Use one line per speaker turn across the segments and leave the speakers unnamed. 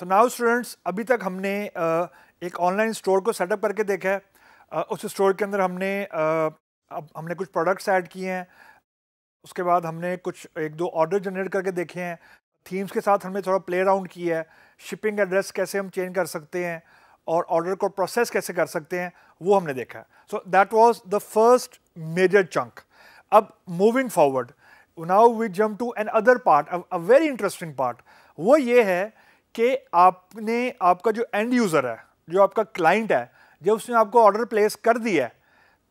so now students अभी तक हमने uh, एक ऑनलाइन स्टोर को सेटअप करके देखा है uh, उस स्टोर के अंदर हमने uh, अब हमने कुछ प्रोडक्ट्स ऐड किए हैं उसके बाद हमने कुछ एक दो ऑर्डर जनरेट करके देखे हैं थीम्स के साथ हमने थोड़ा प्ले राउंड किया है शिपिंग एड्रेस कैसे हम चेंज कर सकते हैं और ऑर्डर को प्रोसेस कैसे कर सकते हैं वो हमने देखा है so that was the first major chunk अब moving forward now we jump to another part a very interesting part वो ये है कि आपने आपका जो एंड यूज़र है जो आपका क्लाइंट है जब उसने आपको ऑर्डर प्लेस कर दिया है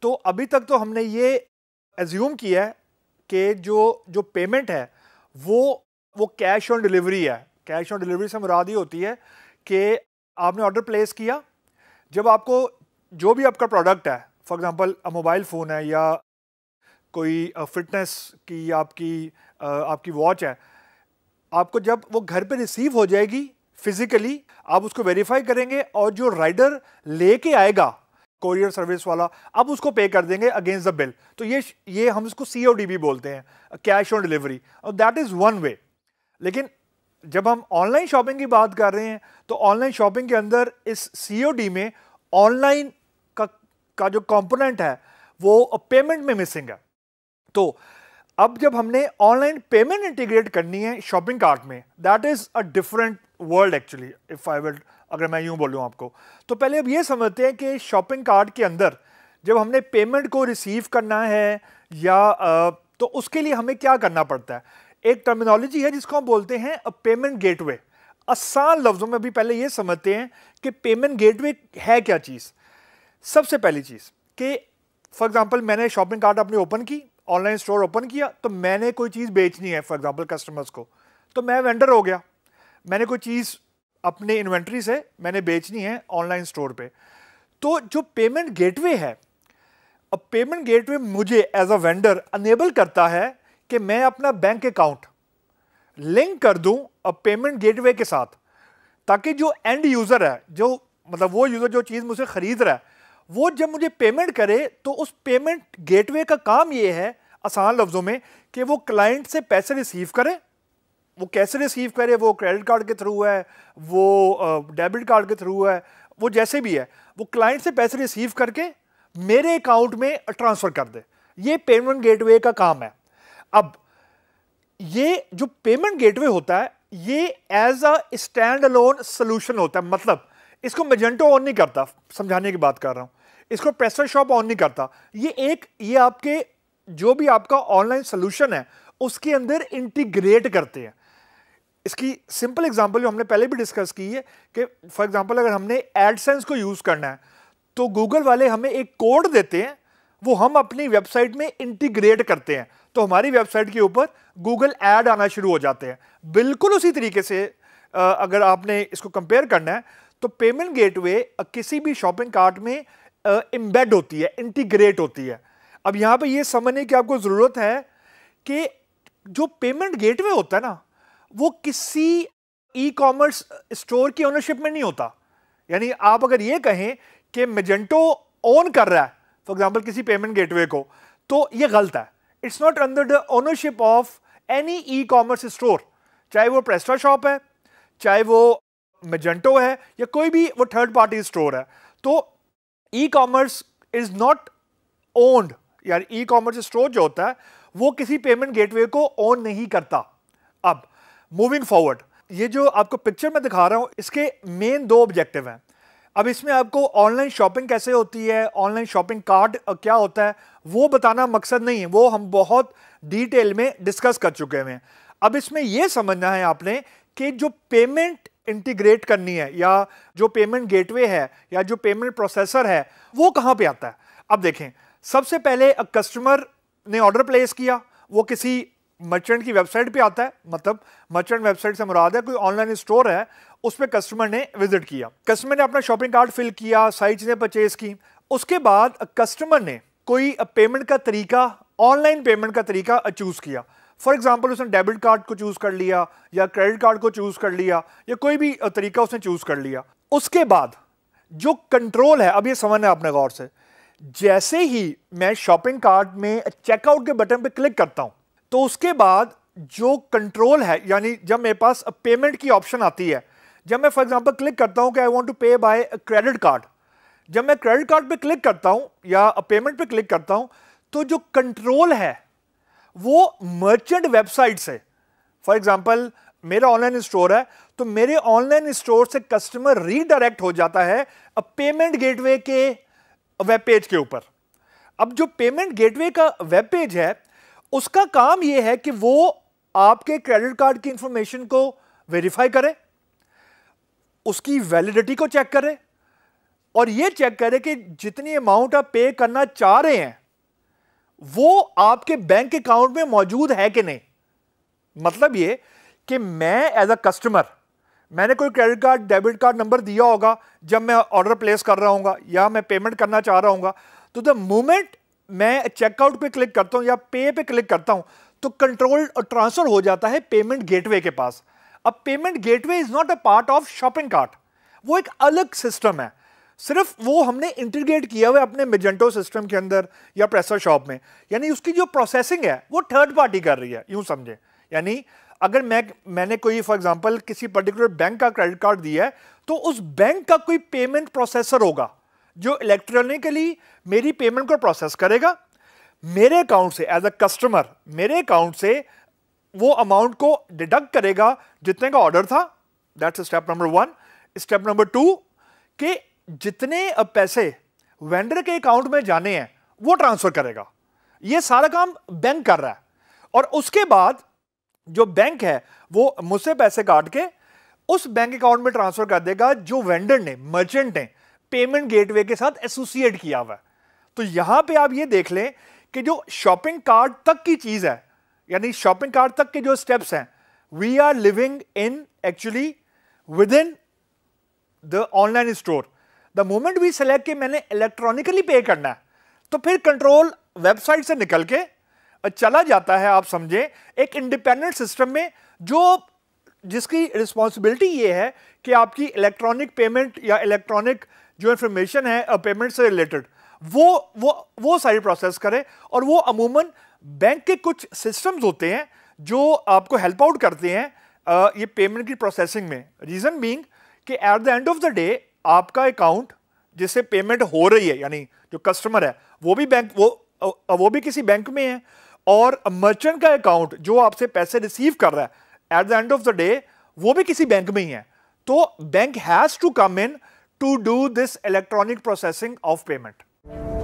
तो अभी तक तो हमने ये एज्यूम किया है कि जो जो पेमेंट है वो वो कैश ऑन डिलीवरी है कैश ऑन डिलीवरी से मुराद ही होती है कि आपने ऑर्डर प्लेस किया जब आपको जो भी आपका प्रोडक्ट है फॉर एग्ज़ाम्पल मोबाइल फ़ोन है या कोई फिटनेस की आपकी आपकी वॉच है आपको जब वो घर पे रिसीव हो जाएगी फिजिकली आप उसको वेरीफाई करेंगे और जो राइडर लेके आएगा कोरियर सर्विस वाला अब उसको पे कर देंगे अगेंस्ट द बिल तो ये ये हम इसको सी ओ डी भी बोलते हैं कैश ऑन डिलीवरी और दैट इज़ वन वे लेकिन जब हम ऑनलाइन शॉपिंग की बात कर रहे हैं तो ऑनलाइन शॉपिंग के अंदर इस सी ओ डी में ऑनलाइन का का जो कंपोनेंट है वो पेमेंट में मिसिंग है तो अब जब हमने ऑनलाइन पेमेंट इंटीग्रेट करनी है शॉपिंग कार्ट में that is a different world actually if I will अगर मैं यूँ बोलूँ आपको तो पहले अब ये समझते हैं कि शॉपिंग कार्ट के अंदर जब हमने पेमेंट को रिसीव करना है या तो उसके लिए हमें क्या करना पड़ता है एक टर्मिनोलॉजी है जिसको हम बोलते हैं अ पेमेंट गेटवे आसान लफ्ज़ों में भी पहले ये समझते हैं कि पेमेंट गेटवे है क्या चीज़ सबसे पहली चीज़ कि फॉर एग्ज़ाम्पल मैंने शॉपिंग कार्ट अपनी ओपन की ऑनलाइन स्टोर ओपन किया तो मैंने कोई चीज़ बेचनी है फॉर एग्जांपल कस्टमर्स को तो मैं वेंडर हो गया मैंने कोई चीज़ अपने इन्वेंट्री से मैंने बेचनी है ऑनलाइन स्टोर पे तो जो पेमेंट गेटवे है अब पेमेंट गेटवे मुझे एज अ वेंडर अनेबल करता है कि मैं अपना बैंक अकाउंट लिंक कर दूं अब पेमेंट गेटवे के साथ ताकि जो एंड यूज़र है जो मतलब वो यूज़र जो चीज़ मुझसे ख़रीद रहा है वो जब मुझे पेमेंट करे तो उस पेमेंट गेटवे का काम ये है आसान लफ्ज़ों में कि वो क्लाइंट से पैसे रिसीव करे वो कैसे रिसीव करे वो क्रेडिट कार्ड के थ्रू है वो डेबिट कार्ड के थ्रू है वो जैसे भी है वो क्लाइंट से पैसे रिसीव करके मेरे अकाउंट में ट्रांसफ़र कर दे ये पेमेंट गेटवे का काम है अब ये जो पेमेंट गेटवे होता है ये as a stand alone solution होता है मतलब इसको मेजेंटो ऑन नहीं करता समझाने की बात कर रहा हूँ इसको प्रेसर शॉप ऑन नहीं करता ये एक ये आपके जो भी आपका ऑनलाइन सोल्यूशन है उसके अंदर इंटीग्रेट करते हैं इसकी सिंपल एग्जांपल जो हमने पहले भी डिस्कस की है कि फॉर एग्जांपल अगर हमने एडसेंस को यूज़ करना है तो गूगल वाले हमें एक कोड देते हैं वो हम अपनी वेबसाइट में इंटीग्रेट करते हैं तो हमारी वेबसाइट के ऊपर गूगल ऐड आना शुरू हो जाते हैं बिल्कुल उसी तरीके से अगर आपने इसको कंपेयर करना है तो पेमेंट गेटवे किसी भी शॉपिंग कार्ट में इम्बेड होती है इंटीग्रेट होती है अब यहाँ पे ये समझने की आपको ज़रूरत है कि जो पेमेंट गेटवे होता है ना वो किसी ई कॉमर्स स्टोर की ओनरशिप में नहीं होता यानी आप अगर ये कहें कि मेजेंटो ओन कर रहा है फॉर एग्जाम्पल किसी पेमेंट गेटवे को तो ये गलत है it's not under the ownership of any e commerce store चाहे वो प्रेस्टा शॉप है चाहे वो मेजेंटो है या कोई भी वो थर्ड पार्टी स्टोर है तो ई-कॉमर्स इज नॉट ओन्ड यानी ई कॉमर्स स्टोर जो होता है वो किसी पेमेंट गेटवे को ऑन नहीं करता अब मूविंग फॉरवर्ड ये जो आपको पिक्चर में दिखा रहा हूँ इसके मेन दो ऑब्जेक्टिव हैं अब इसमें आपको ऑनलाइन शॉपिंग कैसे होती है ऑनलाइन शॉपिंग कार्ड क्या होता है वो बताना मकसद नहीं है वो हम बहुत डिटेल में डिस्कस कर चुके हैं अब इसमें यह समझना है आपने कि जो पेमेंट इंटीग्रेट करनी है या जो पेमेंट गेटवे है या जो पेमेंट प्रोसेसर है वो कहाँ पे आता है अब देखें सबसे पहले कस्टमर ने ऑर्डर प्लेस किया वो किसी मर्चेंट की वेबसाइट पे आता है मतलब मर्चेंट वेबसाइट से मुराद है कोई ऑनलाइन स्टोर है उस पर कस्टमर ने विजिट किया कस्टमर ने अपना शॉपिंग कार्ड फिल किया सारी चीज़ें परचेज की उसके बाद कस्टमर ने कोई पेमेंट का तरीका ऑनलाइन पेमेंट का तरीका चूज़ किया फॉर एग्जाम्पल उसने डेबिट कार्ड को चूज़ कर लिया या क्रेडिट कार्ड को चूज़ कर लिया या कोई भी तरीका उसने चूज़ कर लिया उसके बाद जो कंट्रोल है अब ये समझना है आपने गौर से जैसे ही मैं शॉपिंग कार्ट में चेकआउट के बटन पर क्लिक करता हूँ तो उसके बाद जो कंट्रोल है यानी जब मेरे पास पेमेंट की ऑप्शन आती है जब मैं फॉर एग्जांपल क्लिक करता हूँ कि I want to pay by credit card जब मैं क्रेडिट कार्ड पे क्लिक करता हूँ या पेमेंट पे क्लिक करता हूँ तो जो कंट्रोल है वो मर्चेंट वेबसाइट से फॉर एग्जाम्पल मेरा ऑनलाइन स्टोर है तो मेरे ऑनलाइन स्टोर से कस्टमर रीडायरेक्ट हो जाता है अब पेमेंट गेटवे के वेब पेज के ऊपर अब जो पेमेंट गेटवे का वेब पेज है उसका काम यह है कि वो आपके क्रेडिट कार्ड की इंफॉर्मेशन को वेरीफाई करे उसकी वैलिडिटी को चेक करे और ये चेक करे कि जितनी अमाउंट आप पे करना चाह रहे हैं वो आपके बैंक अकाउंट में मौजूद है कि नहीं मतलब ये कि मैं एज अ कस्टमर मैंने कोई credit card debit card number दिया होगा जब मैं ऑर्डर प्लेस कर रहा हूँ या मैं पेमेंट करना चाह रहा हूँ तो द मोमेंट मैं चेकआउट पे क्लिक करता हूँ या पे पे क्लिक करता हूँ तो कंट्रोल ट्रांसफ़र हो जाता है पेमेंट गेटवे के पास अब payment gateway is not a part of shopping cart वो एक अलग सिस्टम है सिर्फ वो हमने इंटीग्रेट किया हुआ अपने मेजेंटो सिस्टम के अंदर या प्रेसर शॉप में यानी उसकी जो प्रोसेसिंग है वो थर्ड पार्टी कर रही है यूं समझे यानी अगर मैं मैंने कोई फॉर एग्जांपल किसी पर्टिकुलर बैंक का क्रेडिट कार्ड दिया है तो उस बैंक का कोई पेमेंट प्रोसेसर होगा जो इलेक्ट्रॉनिकली मेरी पेमेंट को प्रोसेस करेगा मेरे अकाउंट से एज अ कस्टमर मेरे अकाउंट से वो अमाउंट को डिडक्ट करेगा जितने का ऑर्डर था that's step number one step number two कि जितने अब पैसे वेंडर के अकाउंट में जाने हैं वो ट्रांसफर करेगा ये सारा काम बैंक कर रहा है और उसके बाद जो बैंक है वो मुझसे पैसे काट के उस बैंक अकाउंट में ट्रांसफर कर देगा जो वेंडर ने मर्चेंट ने पेमेंट गेटवे के साथ एसोसिएट किया हुआ है तो यहां पे आप ये देख लें कि जो शॉपिंग कार्ड तक की चीज है यानी शॉपिंग कार्ड तक के जो स्टेप्स हैं we are living in actually with in the online store the moment we select कि मैंने इलेक्ट्रॉनिकली पे करना है तो फिर कंट्रोल वेबसाइट से निकल के चला जाता है आप समझें एक इंडिपेंडेंट सिस्टम में जो जिसकी रिस्पॉन्सिबिलिटी ये है कि आपकी इलेक्ट्रॉनिक पेमेंट या इलेक्ट्रॉनिक जो इन्फॉर्मेशन है पेमेंट से रिलेटेड वो वो वो सारी प्रोसेस करे और वो अमूमन बैंक के कुछ सिस्टम्स होते हैं जो आपको हेल्प आउट करते हैं ये पेमेंट की प्रोसेसिंग में रीज़न बींग कि at the end of the day आपका अकाउंट जिससे पेमेंट हो रही है यानी जो कस्टमर है वो भी बैंक वो वो भी किसी बैंक में है और मर्चेंट का अकाउंट जो आपसे पैसे रिसीव कर रहा है at the end of the day वो भी किसी बैंक में ही है तो bank has to come in to do this electronic processing of payment